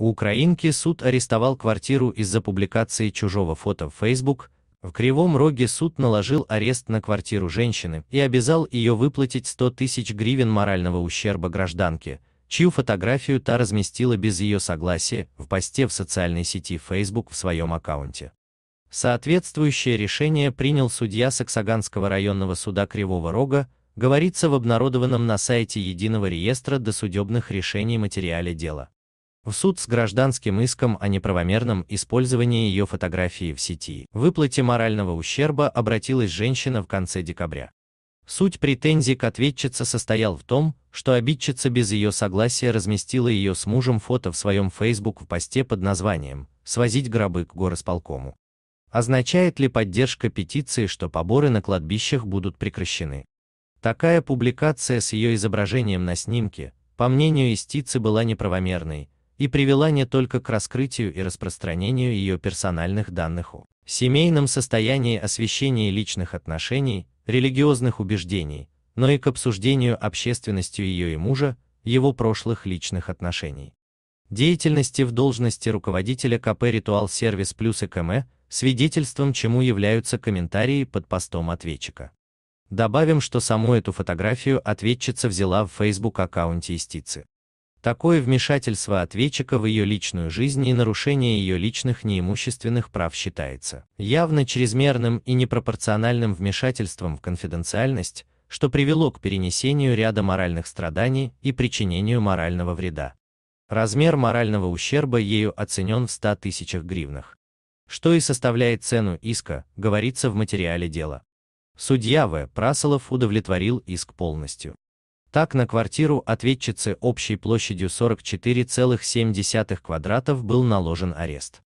У украинки суд арестовал квартиру из-за публикации чужого фото в Facebook. В Кривом Роге суд наложил арест на квартиру женщины и обязал ее выплатить 100 тысяч гривен морального ущерба гражданке, чью фотографию та разместила без ее согласия в посте в социальной сети Facebook в своем аккаунте. Соответствующее решение принял судья Саксаганского районного суда Кривого Рога, говорится в обнародованном на сайте Единого реестра досудебных решений материале дела в суд с гражданским иском о неправомерном использовании ее фотографии в сети. Выплате морального ущерба обратилась женщина в конце декабря. Суть претензий к ответчице состоял в том, что обидчица без ее согласия разместила ее с мужем фото в своем Facebook в посте под названием «Свозить гробы к горосполкому». Означает ли поддержка петиции, что поборы на кладбищах будут прекращены? Такая публикация с ее изображением на снимке, по мнению истицы, была неправомерной, и привела не только к раскрытию и распространению ее персональных данных о семейном состоянии, освещении личных отношений, религиозных убеждений, но и к обсуждению общественностью ее и мужа, его прошлых личных отношений. Деятельности в должности руководителя КП «Ритуал Сервис Плюс» и свидетельством чему являются комментарии под постом ответчика. Добавим, что саму эту фотографию ответчица взяла в Facebook-аккаунте истицы. Такое вмешательство ответчика в ее личную жизнь и нарушение ее личных неимущественных прав считается явно чрезмерным и непропорциональным вмешательством в конфиденциальность, что привело к перенесению ряда моральных страданий и причинению морального вреда. Размер морального ущерба ею оценен в 100 тысячах гривнах, что и составляет цену иска, говорится в материале дела. Судья В. Прасолов удовлетворил иск полностью. Так на квартиру ответчицы общей площадью 44,7 квадратов был наложен арест.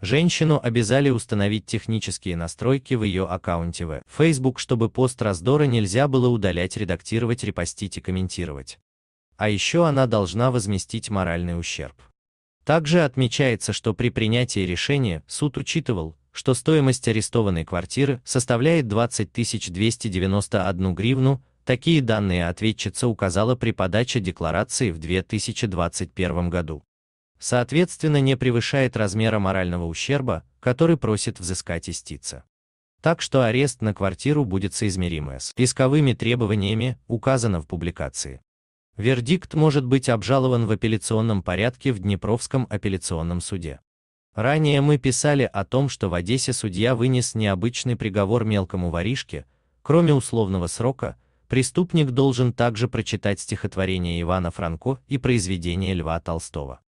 Женщину обязали установить технические настройки в ее аккаунте в Facebook, чтобы пост раздора нельзя было удалять, редактировать, репостить и комментировать. А еще она должна возместить моральный ущерб. Также отмечается, что при принятии решения суд учитывал, что стоимость арестованной квартиры составляет 20 291 гривну, Такие данные ответчица указала при подаче декларации в 2021 году. Соответственно, не превышает размера морального ущерба, который просит взыскать истица. Так что арест на квартиру будет соизмерим с исковыми требованиями, указано в публикации. Вердикт может быть обжалован в апелляционном порядке в Днепровском апелляционном суде. Ранее мы писали о том, что в Одессе судья вынес необычный приговор мелкому воришке, кроме условного срока, Преступник должен также прочитать стихотворение Ивана Франко и произведение Льва Толстого.